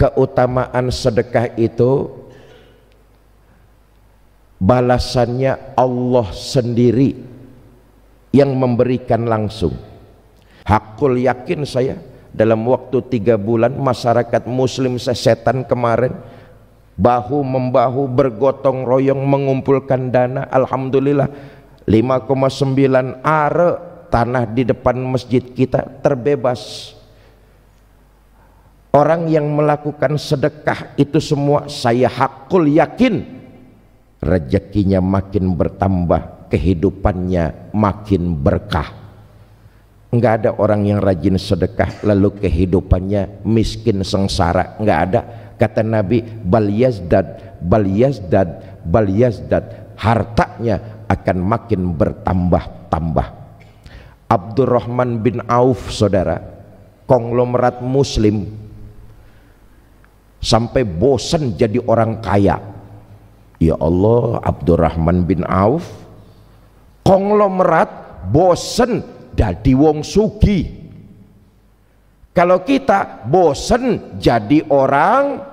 keutamaan sedekah itu balasannya Allah sendiri yang memberikan langsung hakul yakin saya dalam waktu tiga bulan masyarakat muslim sesetan kemarin bahu membahu bergotong royong mengumpulkan dana Alhamdulillah 5,9 are tanah di depan masjid kita terbebas Orang yang melakukan sedekah itu semua saya hakul yakin rezekinya makin bertambah, kehidupannya makin berkah. Enggak ada orang yang rajin sedekah lalu kehidupannya miskin sengsara, enggak ada. Kata Nabi, bal yazdad, bal yazdad, bal yazdad. Hartanya akan makin bertambah-tambah. Abdurrahman bin Auf saudara, konglomerat muslim sampai bosan jadi orang kaya ya Allah Abdurrahman bin Auf konglomerat bosen jadi wong sugi kalau kita bosen jadi orang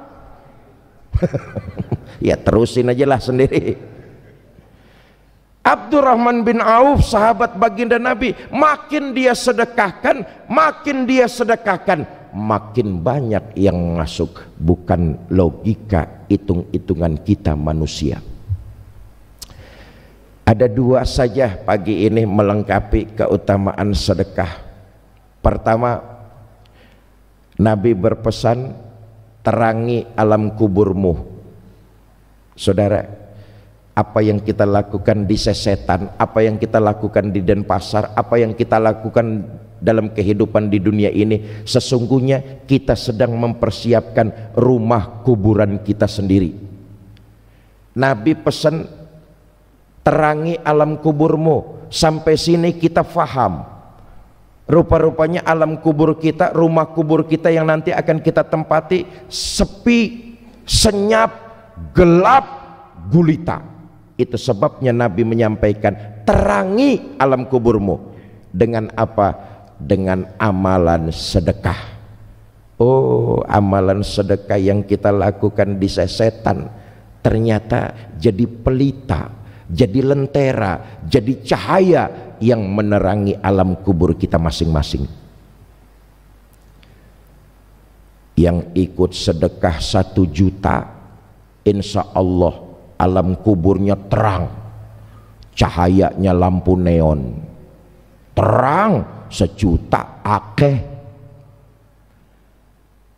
ya terusin aja lah sendiri Abdurrahman bin Auf sahabat baginda Nabi makin dia sedekahkan makin dia sedekahkan makin banyak yang masuk bukan logika hitung-hitungan kita manusia ada dua saja pagi ini melengkapi keutamaan sedekah pertama Nabi berpesan terangi alam kuburmu saudara apa yang kita lakukan di sesetan, apa yang kita lakukan di Denpasar, apa yang kita lakukan dalam kehidupan di dunia ini sesungguhnya kita sedang mempersiapkan rumah kuburan kita sendiri Nabi pesan terangi alam kuburmu sampai sini kita faham rupa-rupanya alam kubur kita rumah kubur kita yang nanti akan kita tempati sepi senyap gelap gulita itu sebabnya Nabi menyampaikan terangi alam kuburmu dengan apa dengan amalan sedekah oh amalan sedekah yang kita lakukan di sesetan ternyata jadi pelita jadi lentera jadi cahaya yang menerangi alam kubur kita masing-masing yang ikut sedekah satu juta insya Allah alam kuburnya terang cahayanya lampu neon terang sejuta akeh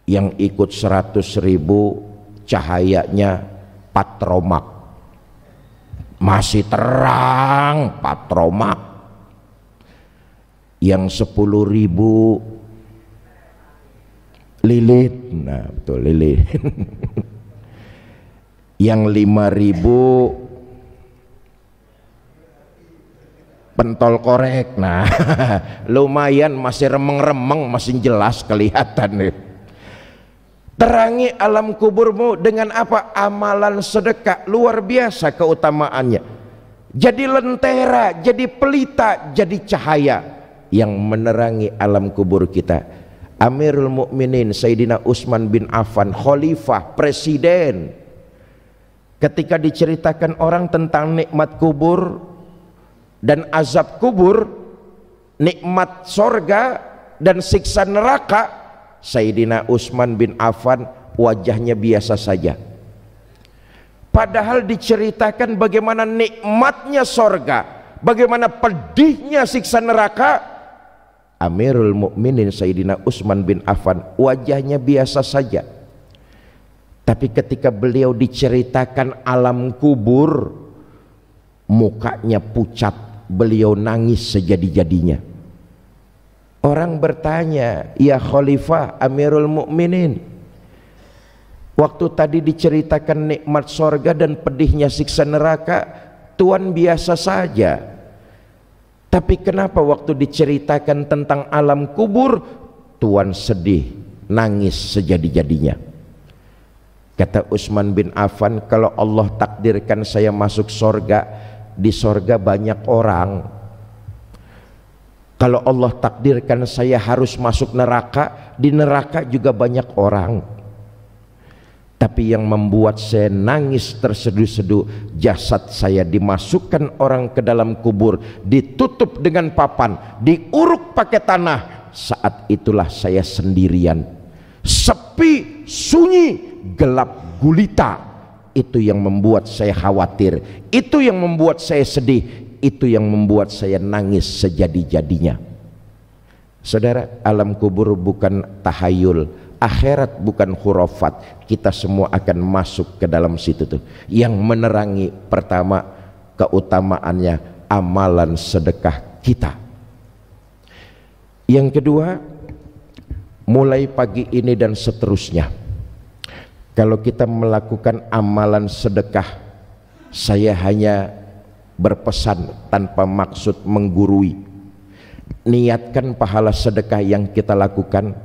yang ikut seratus ribu cahayanya patromak masih terang patromak yang sepuluh ribu lilit nah betul lilit yang lima ribu pentol korek nah lumayan masih remeng-remeng masih jelas kelihatan nih terangi alam kuburmu dengan apa amalan sedekah luar biasa keutamaannya jadi lentera jadi pelita jadi cahaya yang menerangi alam kubur kita Amirul Mukminin Sayyidina Utsman bin Affan khalifah presiden ketika diceritakan orang tentang nikmat kubur dan azab kubur nikmat sorga dan siksa neraka Sayyidina Utsman bin Affan wajahnya biasa saja padahal diceritakan bagaimana nikmatnya sorga bagaimana pedihnya siksa neraka Amirul Mukminin Sayyidina Utsman bin Affan wajahnya biasa saja tapi ketika beliau diceritakan alam kubur mukanya pucat beliau nangis sejadi-jadinya orang bertanya ya khalifah amirul mukminin waktu tadi diceritakan nikmat sorga dan pedihnya siksa neraka tuan biasa saja tapi kenapa waktu diceritakan tentang alam kubur tuan sedih nangis sejadi-jadinya kata Utsman bin Affan kalau Allah takdirkan saya masuk sorga di sorga banyak orang kalau Allah takdirkan saya harus masuk neraka di neraka juga banyak orang tapi yang membuat saya nangis terseduh-seduh jasad saya dimasukkan orang ke dalam kubur ditutup dengan papan diuruk pakai tanah saat itulah saya sendirian sepi sunyi gelap gulita itu yang membuat saya khawatir itu yang membuat saya sedih itu yang membuat saya nangis sejadi-jadinya saudara alam kubur bukan tahayul akhirat bukan khurafat kita semua akan masuk ke dalam situ tuh yang menerangi pertama keutamaannya amalan sedekah kita yang kedua mulai pagi ini dan seterusnya kalau kita melakukan amalan sedekah saya hanya berpesan tanpa maksud menggurui niatkan pahala sedekah yang kita lakukan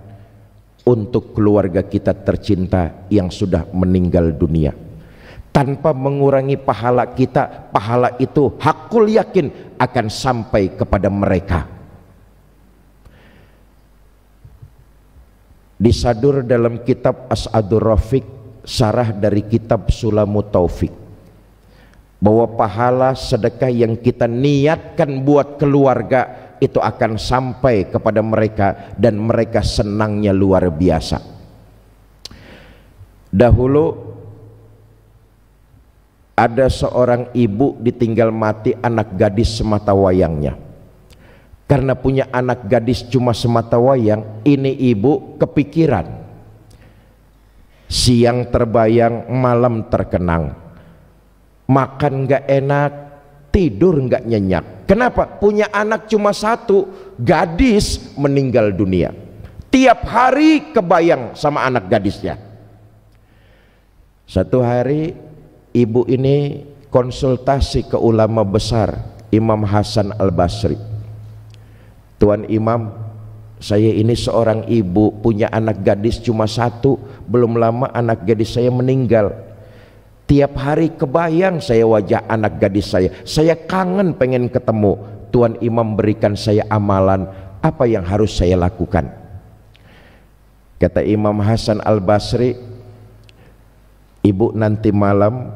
untuk keluarga kita tercinta yang sudah meninggal dunia tanpa mengurangi pahala kita pahala itu hakul yakin akan sampai kepada mereka disadur dalam kitab As'adur Rafiq sarah dari kitab sulamu Taufik bahwa pahala sedekah yang kita niatkan buat keluarga itu akan sampai kepada mereka dan mereka senangnya luar biasa dahulu ada seorang ibu ditinggal mati anak gadis semata wayangnya karena punya anak gadis cuma semata wayang ini ibu kepikiran siang terbayang malam terkenang makan nggak enak tidur nggak nyenyak kenapa punya anak cuma satu gadis meninggal dunia tiap hari kebayang sama anak gadisnya satu hari ibu ini konsultasi ke ulama besar Imam Hasan Al Basri Tuan Imam saya ini seorang ibu punya anak gadis cuma satu belum lama anak gadis saya meninggal tiap hari kebayang saya wajah anak gadis saya saya kangen pengen ketemu Tuan Imam berikan saya amalan apa yang harus saya lakukan kata Imam Hasan Al-Basri ibu nanti malam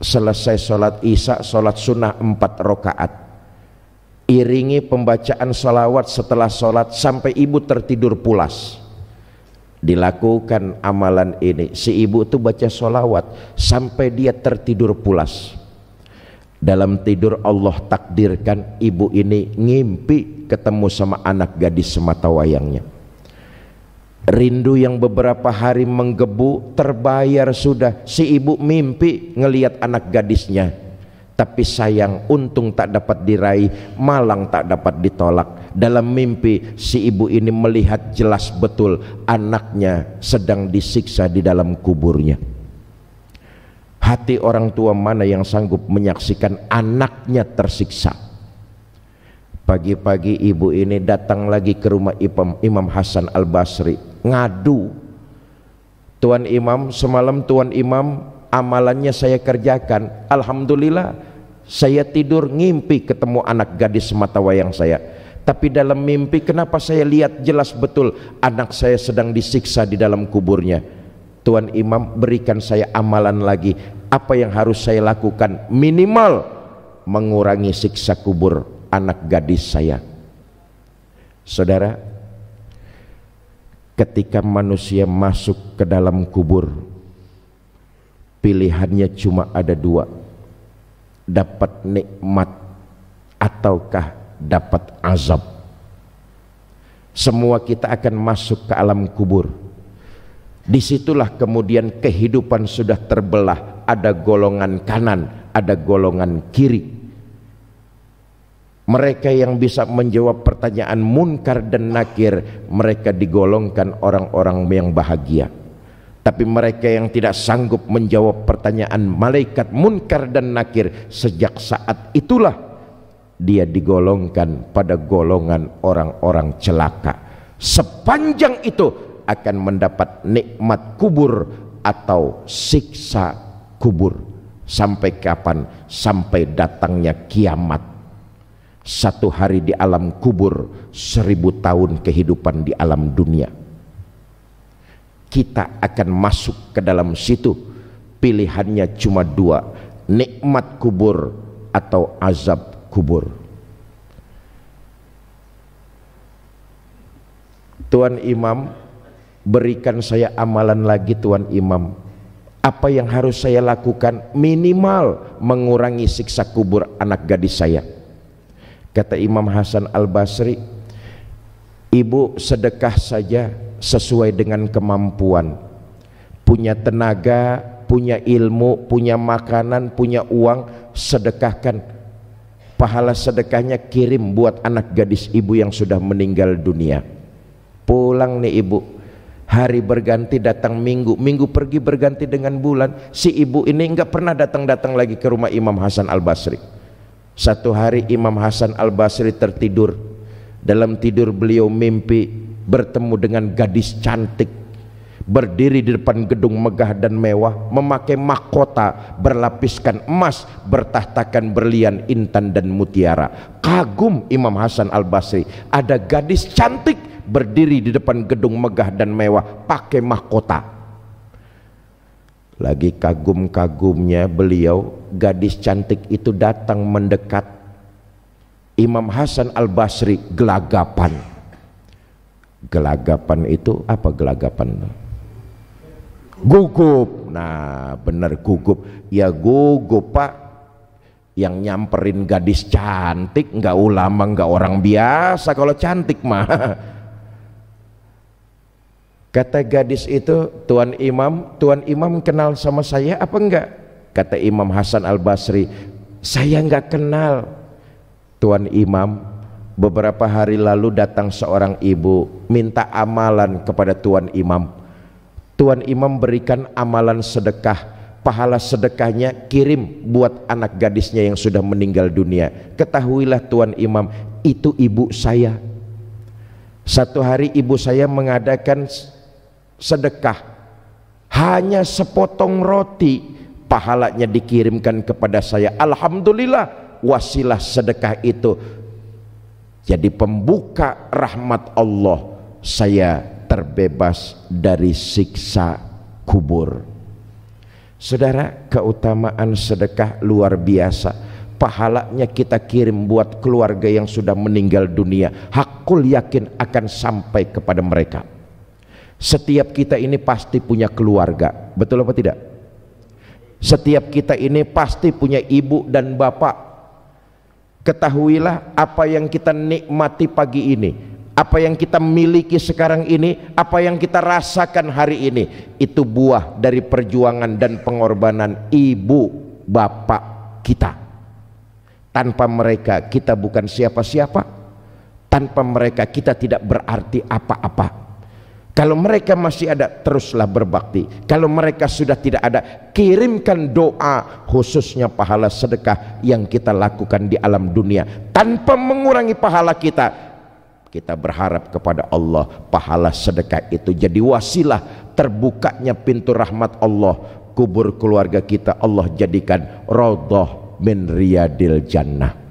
selesai sholat isya sholat sunnah empat rokaat iringi pembacaan salawat setelah sholat sampai ibu tertidur pulas dilakukan amalan ini si ibu itu baca sholawat sampai dia tertidur pulas dalam tidur Allah takdirkan ibu ini ngimpi ketemu sama anak gadis semata wayangnya rindu yang beberapa hari menggebu terbayar sudah si ibu mimpi ngeliat anak gadisnya tapi sayang untung tak dapat diraih malang tak dapat ditolak dalam mimpi si ibu ini melihat jelas betul anaknya sedang disiksa di dalam kuburnya hati orang tua mana yang sanggup menyaksikan anaknya tersiksa pagi-pagi ibu ini datang lagi ke rumah Imam, Imam Hasan Al-Basri ngadu Tuan Imam semalam Tuan Imam amalannya saya kerjakan Alhamdulillah saya tidur ngimpi ketemu anak gadis mata wayang saya tapi dalam mimpi kenapa saya lihat jelas betul anak saya sedang disiksa di dalam kuburnya Tuan Imam berikan saya amalan lagi apa yang harus saya lakukan minimal mengurangi siksa kubur anak gadis saya saudara ketika manusia masuk ke dalam kubur pilihannya cuma ada dua dapat nikmat ataukah dapat azab semua kita akan masuk ke alam kubur disitulah kemudian kehidupan sudah terbelah ada golongan kanan ada golongan kiri mereka yang bisa menjawab pertanyaan munkar dan nakir, mereka digolongkan orang-orang yang bahagia tapi mereka yang tidak sanggup menjawab pertanyaan malaikat munkar dan nakir sejak saat itulah dia digolongkan pada golongan orang-orang celaka sepanjang itu akan mendapat nikmat kubur atau siksa kubur sampai kapan sampai datangnya kiamat satu hari di alam kubur seribu tahun kehidupan di alam dunia kita akan masuk ke dalam situ pilihannya cuma dua nikmat kubur atau azab kubur Tuan Imam berikan saya amalan lagi Tuan Imam apa yang harus saya lakukan minimal mengurangi siksa kubur anak gadis saya kata Imam Hasan Al-Basri ibu sedekah saja sesuai dengan kemampuan punya tenaga punya ilmu punya makanan punya uang sedekahkan pahala sedekahnya kirim buat anak gadis ibu yang sudah meninggal dunia pulang nih ibu hari berganti datang minggu minggu pergi berganti dengan bulan si ibu ini enggak pernah datang-datang lagi ke rumah Imam Hasan Al-Basri satu hari Imam Hasan Al-Basri tertidur dalam tidur beliau mimpi bertemu dengan gadis cantik berdiri di depan gedung megah dan mewah memakai mahkota berlapiskan emas bertahtakan berlian intan dan mutiara kagum Imam Hasan Al Basri ada gadis cantik berdiri di depan gedung megah dan mewah pakai mahkota lagi kagum-kagumnya beliau gadis cantik itu datang mendekat Imam Hasan Al Basri gelagapan Gelagapan itu apa gelagapan? Gugup. Nah, benar gugup. Ya gugup, Pak. Yang nyamperin gadis cantik nggak ulama, nggak orang biasa kalau cantik mah. Kata gadis itu, Tuan Imam, Tuan Imam kenal sama saya apa enggak? Kata Imam Hasan Al-Basri, saya nggak kenal. Tuan Imam, beberapa hari lalu datang seorang ibu minta amalan kepada Tuan Imam Tuan Imam berikan amalan sedekah pahala sedekahnya kirim buat anak gadisnya yang sudah meninggal dunia ketahuilah Tuan Imam itu ibu saya satu hari ibu saya mengadakan sedekah hanya sepotong roti pahalanya dikirimkan kepada saya Alhamdulillah wasilah sedekah itu jadi pembuka rahmat Allah saya terbebas dari siksa kubur saudara keutamaan sedekah luar biasa pahalanya kita kirim buat keluarga yang sudah meninggal dunia hakul yakin akan sampai kepada mereka setiap kita ini pasti punya keluarga betul apa tidak setiap kita ini pasti punya ibu dan bapak ketahuilah apa yang kita nikmati pagi ini apa yang kita miliki sekarang ini apa yang kita rasakan hari ini itu buah dari perjuangan dan pengorbanan ibu bapak kita tanpa mereka kita bukan siapa-siapa tanpa mereka kita tidak berarti apa-apa kalau mereka masih ada, teruslah berbakti. Kalau mereka sudah tidak ada, kirimkan doa khususnya pahala sedekah yang kita lakukan di alam dunia tanpa mengurangi pahala kita. Kita berharap kepada Allah pahala sedekah itu jadi wasilah terbukanya pintu rahmat Allah. Kubur keluarga kita Allah jadikan rodoh min riyadil jannah.